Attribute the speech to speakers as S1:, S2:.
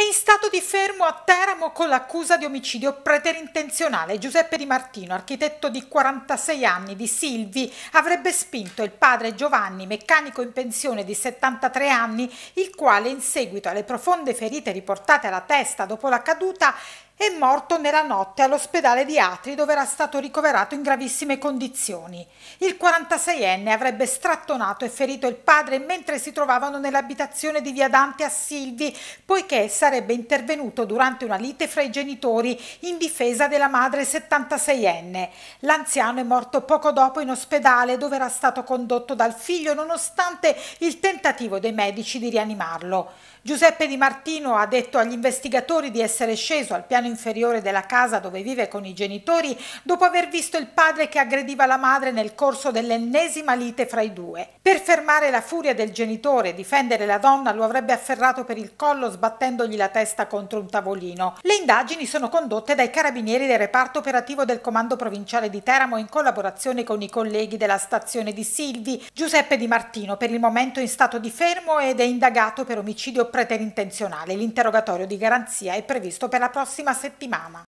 S1: È in stato di fermo a Teramo con l'accusa di omicidio preterintenzionale. Giuseppe Di Martino, architetto di 46 anni di Silvi, avrebbe spinto il padre Giovanni, meccanico in pensione di 73 anni, il quale in seguito alle profonde ferite riportate alla testa dopo la caduta è morto nella notte all'ospedale di Atri dove era stato ricoverato in gravissime condizioni. Il 46enne avrebbe strattonato e ferito il padre mentre si trovavano nell'abitazione di via Dante a Silvi, poiché sarebbe intervenuto durante una lite fra i genitori in difesa della madre 76enne. L'anziano è morto poco dopo in ospedale dove era stato condotto dal figlio nonostante il tentativo dei medici di rianimarlo. Giuseppe Di Martino ha detto agli investigatori di essere sceso al piano inferiore della casa dove vive con i genitori dopo aver visto il padre che aggrediva la madre nel corso dell'ennesima lite fra i due. Per fermare la furia del genitore e difendere la donna lo avrebbe afferrato per il collo sbattendogli la testa contro un tavolino. Le indagini sono condotte dai carabinieri del reparto operativo del Comando Provinciale di Teramo in collaborazione con i colleghi della stazione di Silvi, Giuseppe Di Martino, per il momento in stato di fermo ed è indagato per omicidio preterintenzionale. L'interrogatorio di garanzia è previsto per la prossima settimana.